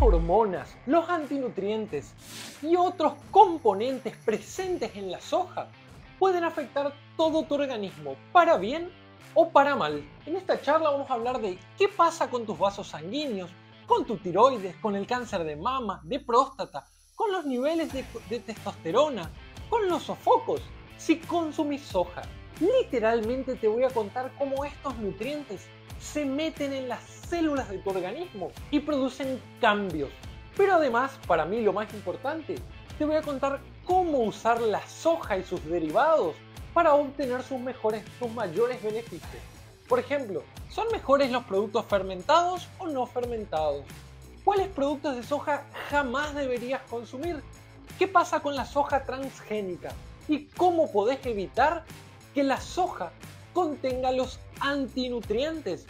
hormonas, los antinutrientes y otros componentes presentes en la soja pueden afectar todo tu organismo, para bien o para mal. En esta charla vamos a hablar de qué pasa con tus vasos sanguíneos, con tu tiroides, con el cáncer de mama, de próstata, con los niveles de, testosterona, con los sofocos, si consumís soja. Literalmente te voy a contar cómo estos nutrientes se meten en las células de tu organismo y producen cambios. Pero además, para mí lo más importante, te voy a contar cómo usar la soja y sus derivados para obtener sus mejores, sus mayores beneficios. Por ejemplo, ¿son mejores los productos fermentados o no fermentados? ¿Cuáles productos de soja jamás deberías consumir? ¿Qué pasa con la soja transgénica? ¿Y cómo podés evitar que la soja contenga los antinutrientes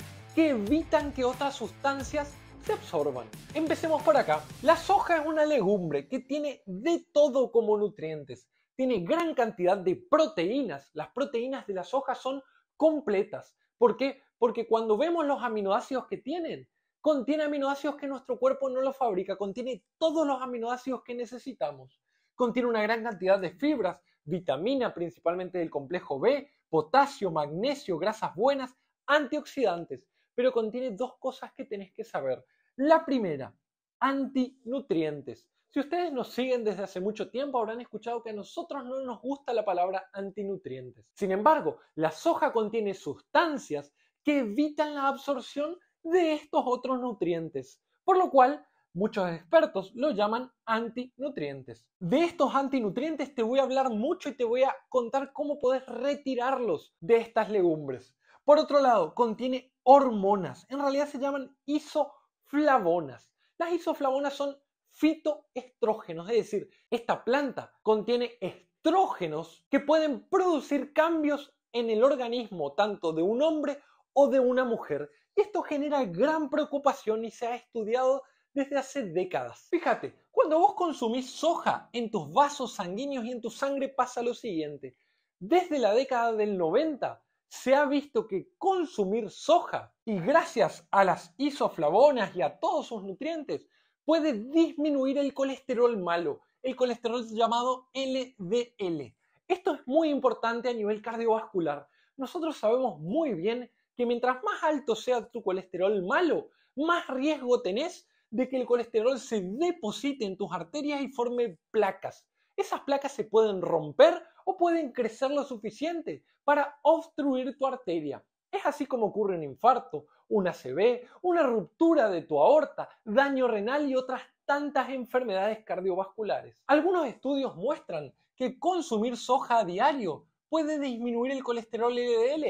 evitan que otras sustancias se absorban. Empecemos por acá. La soja es una legumbre que tiene de todo como nutrientes. Tiene gran cantidad de proteínas. Las proteínas de la soja son completas. ¿Por qué? Porque cuando vemos los aminoácidos que tienen, contiene aminoácidos que nuestro cuerpo no los fabrica, contiene todos los aminoácidos que necesitamos. Contiene una gran cantidad de fibras, vitamina principalmente del complejo B, potasio, magnesio, grasas buenas, antioxidantes pero contiene dos cosas que tenés que saber. La primera, antinutrientes. Si ustedes nos siguen desde hace mucho tiempo, habrán escuchado que a nosotros no nos gusta la palabra antinutrientes. Sin embargo, la soja contiene sustancias que evitan la absorción de estos otros nutrientes, por lo cual muchos expertos lo llaman antinutrientes. De estos antinutrientes te voy a hablar mucho y te voy a contar cómo puedes retirarlos de estas legumbres. Por otro lado, contiene hormonas. En realidad se llaman isoflavonas. Las isoflavonas son fitoestrógenos, es decir, esta planta contiene estrógenos que pueden producir cambios en el organismo tanto de un hombre o de una mujer. Y esto genera gran preocupación y se ha estudiado desde hace décadas. Fíjate, cuando vos consumís soja en tus vasos sanguíneos y en tu sangre pasa lo siguiente. Desde la década del 90 se ha visto que consumir soja, y gracias a las isoflavonas y a todos sus nutrientes, puede disminuir el colesterol malo, el colesterol llamado LDL. Esto es muy importante a nivel cardiovascular. Nosotros sabemos muy bien que mientras más alto sea tu colesterol malo, más riesgo tenés de que el colesterol se deposite en tus arterias y forme placas. Esas placas se pueden romper pueden crecer lo suficiente para obstruir tu arteria. Es así como ocurre un infarto, una ACV, una ruptura de tu aorta, daño renal y otras tantas enfermedades cardiovasculares. Algunos estudios muestran que consumir soja a diario puede disminuir el colesterol LDL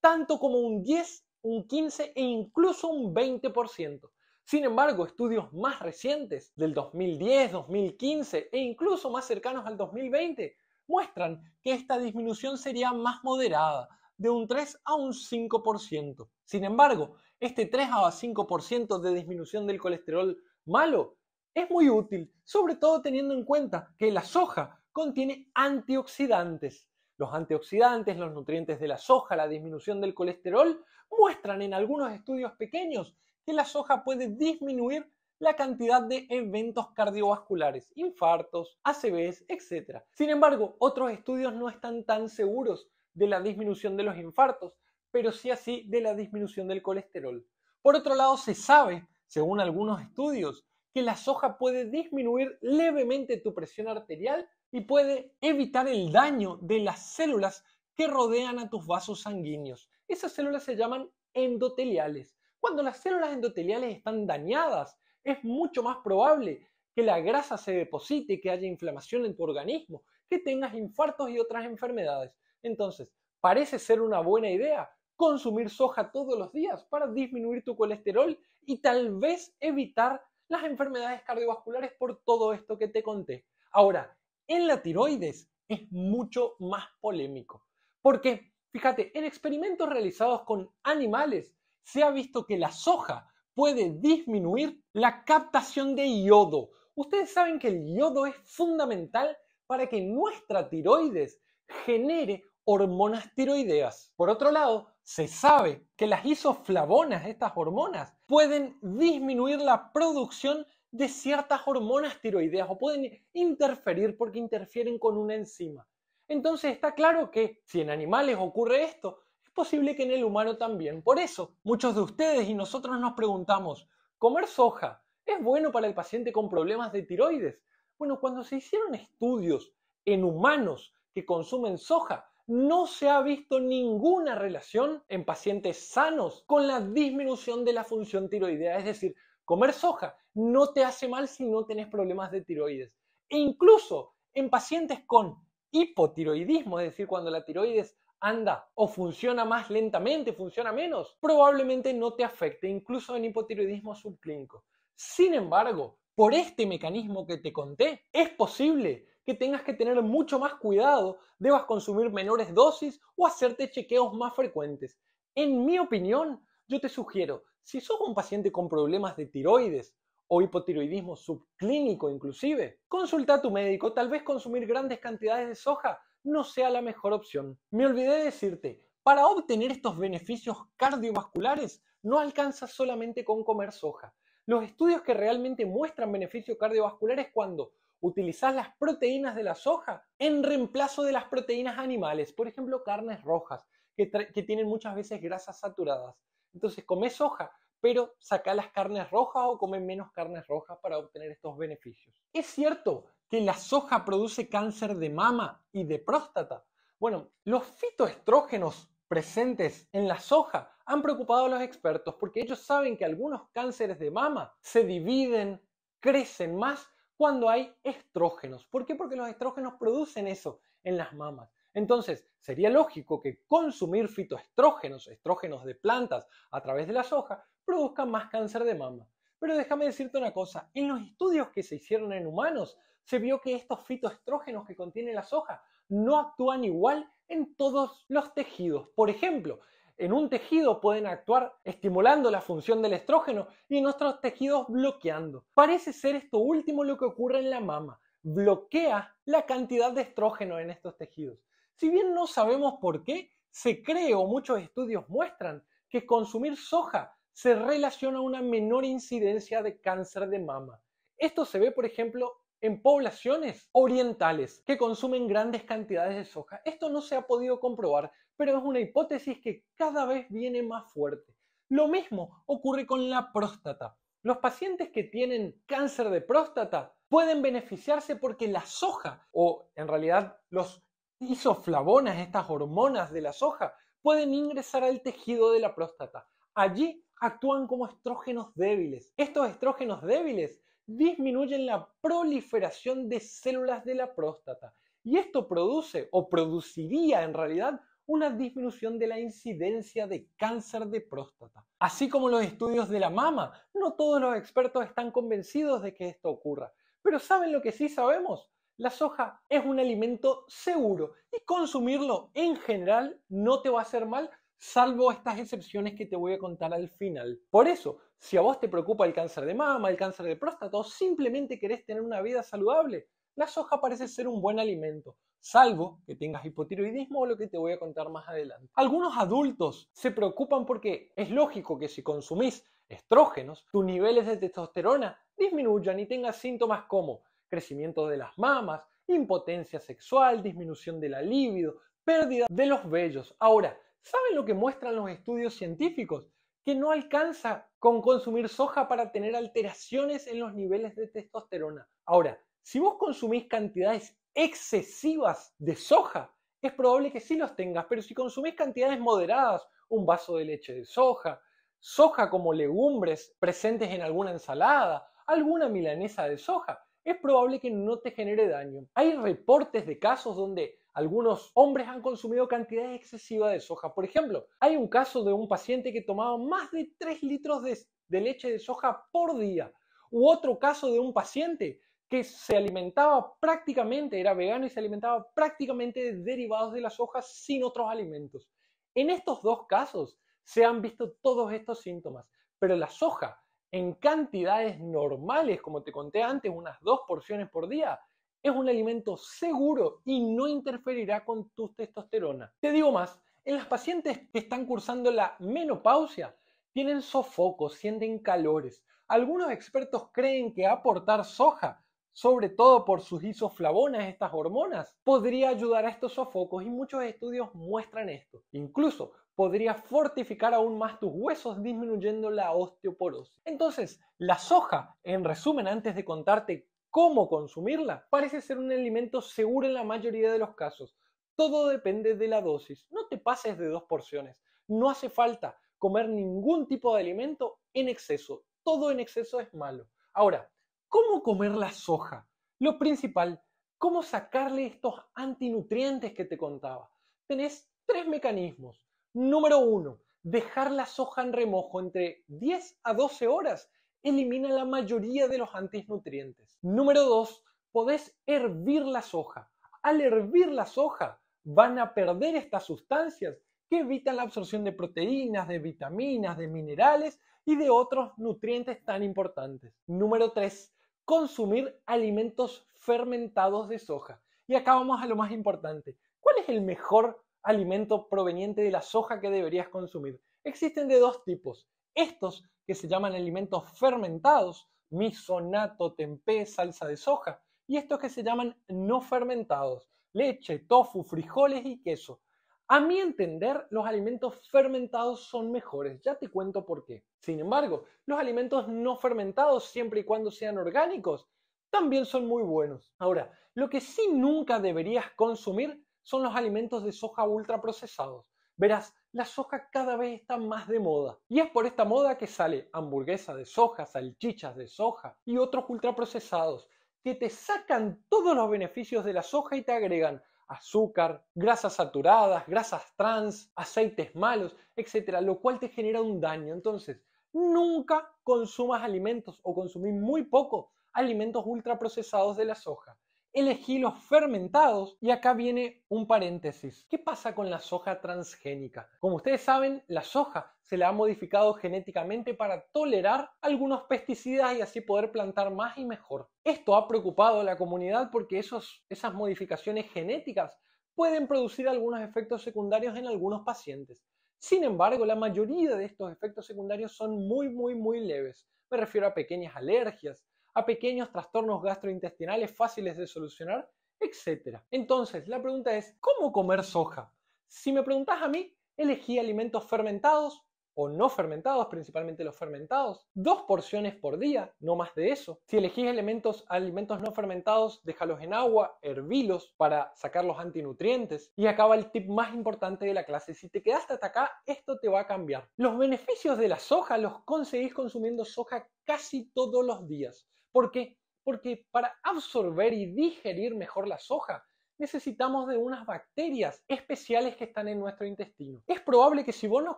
tanto como un 10, un 15 e incluso un 20%. Sin embargo, estudios más recientes del 2010, 2015 e incluso más cercanos al 2020 muestran que esta disminución sería más moderada, de un 3 a un 5%. Sin embargo, este 3 a 5% de disminución del colesterol malo es muy útil, sobre todo teniendo en cuenta que la soja contiene antioxidantes. Los antioxidantes, los nutrientes de la soja, la disminución del colesterol, muestran en algunos estudios pequeños que la soja puede disminuir la cantidad de eventos cardiovasculares, infartos, ACVs, etc. Sin embargo, otros estudios no están tan seguros de la disminución de los infartos, pero sí así de la disminución del colesterol. Por otro lado, se sabe, según algunos estudios, que la soja puede disminuir levemente tu presión arterial y puede evitar el daño de las células que rodean a tus vasos sanguíneos. Esas células se llaman endoteliales. Cuando las células endoteliales están dañadas, es mucho más probable que la grasa se deposite, que haya inflamación en tu organismo, que tengas infartos y otras enfermedades. Entonces, parece ser una buena idea consumir soja todos los días para disminuir tu colesterol y tal vez evitar las enfermedades cardiovasculares por todo esto que te conté. Ahora, en la tiroides es mucho más polémico, porque fíjate, en experimentos realizados con animales se ha visto que la soja puede disminuir la captación de yodo. Ustedes saben que el yodo es fundamental para que nuestra tiroides genere hormonas tiroideas. Por otro lado, se sabe que las isoflavonas, estas hormonas, pueden disminuir la producción de ciertas hormonas tiroideas o pueden interferir porque interfieren con una enzima. Entonces está claro que si en animales ocurre esto, posible que en el humano también. Por eso, muchos de ustedes y nosotros nos preguntamos, ¿comer soja es bueno para el paciente con problemas de tiroides? Bueno, cuando se hicieron estudios en humanos que consumen soja, no se ha visto ninguna relación en pacientes sanos con la disminución de la función tiroidea. Es decir, comer soja no te hace mal si no tenés problemas de tiroides. E incluso en pacientes con hipotiroidismo, es decir, cuando la tiroides anda o funciona más lentamente, funciona menos, probablemente no te afecte incluso en hipotiroidismo subclínico. Sin embargo, por este mecanismo que te conté, es posible que tengas que tener mucho más cuidado, debas consumir menores dosis o hacerte chequeos más frecuentes. En mi opinión, yo te sugiero, si sos un paciente con problemas de tiroides o hipotiroidismo subclínico inclusive, consulta a tu médico, tal vez consumir grandes cantidades de soja no sea la mejor opción. Me olvidé de decirte, para obtener estos beneficios cardiovasculares no alcanza solamente con comer soja. Los estudios que realmente muestran beneficio cardiovascular es cuando utilizas las proteínas de la soja en reemplazo de las proteínas animales, por ejemplo carnes rojas, que, tienen muchas veces grasas saturadas. Entonces comes soja, pero saca las carnes rojas o come menos carnes rojas para obtener estos beneficios. Es cierto la soja produce cáncer de mama y de próstata. Bueno, los fitoestrógenos presentes en la soja han preocupado a los expertos porque ellos saben que algunos cánceres de mama se dividen, crecen más cuando hay estrógenos. ¿Por qué? Porque los estrógenos producen eso en las mamas. Entonces, sería lógico que consumir fitoestrógenos, estrógenos de plantas a través de la soja, produzca más cáncer de mama. Pero déjame decirte una cosa, en los estudios que se hicieron en humanos, se vio que estos fitoestrógenos que contiene la soja no actúan igual en todos los tejidos. Por ejemplo, en un tejido pueden actuar estimulando la función del estrógeno y en otros tejidos bloqueando. Parece ser esto último lo que ocurre en la mama. Bloquea la cantidad de estrógeno en estos tejidos. Si bien no sabemos por qué, se cree o muchos estudios muestran que consumir soja se relaciona a una menor incidencia de cáncer de mama. Esto se ve, por ejemplo, en poblaciones orientales que consumen grandes cantidades de soja. Esto no se ha podido comprobar, pero es una hipótesis que cada vez viene más fuerte. Lo mismo ocurre con la próstata. Los pacientes que tienen cáncer de próstata pueden beneficiarse porque la soja, o en realidad los isoflavonas, estas hormonas de la soja, pueden ingresar al tejido de la próstata. Allí actúan como estrógenos débiles. Estos estrógenos débiles disminuyen la proliferación de células de la próstata. Y esto produce o produciría en realidad una disminución de la incidencia de cáncer de próstata. Así como los estudios de la mama, no todos los expertos están convencidos de que esto ocurra. Pero ¿saben lo que sí sabemos? La soja es un alimento seguro y consumirlo en general no te va a hacer mal salvo estas excepciones que te voy a contar al final. Por eso, si a vos te preocupa el cáncer de mama, el cáncer de próstata o simplemente querés tener una vida saludable, la soja parece ser un buen alimento, salvo que tengas hipotiroidismo o lo que te voy a contar más adelante. Algunos adultos se preocupan porque es lógico que si consumís estrógenos, tus niveles de testosterona disminuyan y tengas síntomas como crecimiento de las mamas, impotencia sexual, disminución de la libido, pérdida de los vellos. Ahora, ¿Saben lo que muestran los estudios científicos? Que no alcanza con consumir soja para tener alteraciones en los niveles de testosterona. Ahora, si vos consumís cantidades excesivas de soja, es probable que sí los tengas, pero si consumís cantidades moderadas, un vaso de leche de soja, soja como legumbres presentes en alguna ensalada, alguna milanesa de soja, es probable que no te genere daño. Hay reportes de casos donde algunos hombres han consumido cantidades excesivas de soja. Por ejemplo, hay un caso de un paciente que tomaba más de 3 litros de, leche de soja por día, u otro caso de un paciente que se alimentaba prácticamente, era vegano y se alimentaba prácticamente de derivados de las hojas sin otros alimentos. En estos dos casos se han visto todos estos síntomas, pero la soja en cantidades normales, como te conté antes, unas dos porciones por día, es un alimento seguro y no interferirá con tus testosterona. Te digo más, en las pacientes que están cursando la menopausia, tienen sofocos, sienten calores. Algunos expertos creen que aportar soja, sobre todo por sus isoflavonas, estas hormonas, podría ayudar a estos sofocos y muchos estudios muestran esto. Incluso podría fortificar aún más tus huesos disminuyendo la osteoporosis. Entonces, la soja, en resumen, antes de contarte cómo consumirla, parece ser un alimento seguro en la mayoría de los casos. Todo depende de la dosis. No te pases de dos porciones. No hace falta comer ningún tipo de alimento en exceso. Todo en exceso es malo. Ahora, ¿cómo comer la soja? Lo principal, ¿cómo sacarle estos antinutrientes que te contaba? Tenés tres mecanismos. Número uno, dejar la soja en remojo entre 10 a 12 horas elimina la mayoría de los antinutrientes. Número dos, podés hervir la soja. Al hervir la soja, van a perder estas sustancias que evitan la absorción de proteínas, de vitaminas, de minerales y de otros nutrientes tan importantes. Número tres, Consumir alimentos fermentados de soja. Y acá vamos a lo más importante. ¿Cuál es el mejor alimento proveniente de la soja que deberías consumir? Existen de dos tipos. Estos que se llaman alimentos fermentados, misonato, tempé, salsa de soja, y estos que se llaman no fermentados, leche, tofu, frijoles y queso. A mi entender, los alimentos fermentados son mejores, ya te cuento por qué. Sin embargo, los alimentos no fermentados, siempre y cuando sean orgánicos, también son muy buenos. Ahora, lo que sí nunca deberías consumir son los alimentos de soja ultraprocesados. Verás, la soja cada vez está más de moda. Y es por esta moda que sale hamburguesa de soja, salchichas de soja y otros ultraprocesados que te sacan todos los beneficios de la soja y te agregan azúcar, grasas saturadas, grasas trans, aceites malos, etcétera, lo cual te genera un daño. Entonces, nunca consumas alimentos o consumís muy poco alimentos ultraprocesados de la soja elegí los fermentados y acá viene un paréntesis. ¿Qué pasa con la soja transgénica? Como ustedes saben, la soja se la ha modificado genéticamente para tolerar algunos pesticidas y así poder plantar más y mejor. Esto ha preocupado a la comunidad porque esas modificaciones genéticas pueden producir algunos efectos secundarios en algunos pacientes. Sin embargo, la mayoría de estos efectos secundarios son muy, muy, muy leves. Me refiero a pequeñas alergias, a pequeños trastornos gastrointestinales fáciles de solucionar, etcétera. Entonces, la pregunta es, ¿cómo comer soja? Si me preguntas a mí, elegí alimentos fermentados o no fermentados, principalmente los fermentados, dos porciones por día, no más de eso. Si elegís elementos, alimentos no fermentados, déjalos en agua, hervilos para sacar los antinutrientes. Y acaba el tip más importante de la clase, si te quedaste hasta acá, esto te va a cambiar. Los beneficios de la soja los conseguís consumiendo soja casi todos los días porque porque para absorber y digerir mejor la soja necesitamos de unas bacterias especiales que están en nuestro intestino. Es probable que si vos no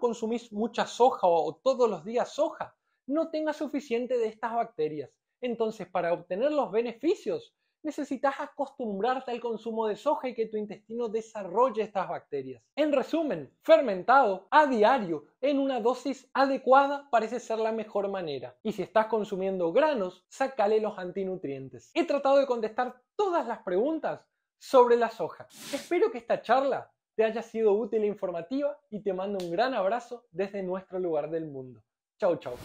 consumís mucha soja o, todos los días soja, no tengas suficiente de estas bacterias. Entonces, para obtener los beneficios, necesitas acostumbrarte al consumo de soja y que tu intestino desarrolle estas bacterias. En resumen, fermentado a diario en una dosis adecuada parece ser la mejor manera. Y si estás consumiendo granos, sacale los antinutrientes. He tratado de contestar todas las preguntas sobre la soja. Espero que esta charla te haya sido útil e informativa y te mando un gran abrazo desde nuestro lugar del mundo. Chau, chau.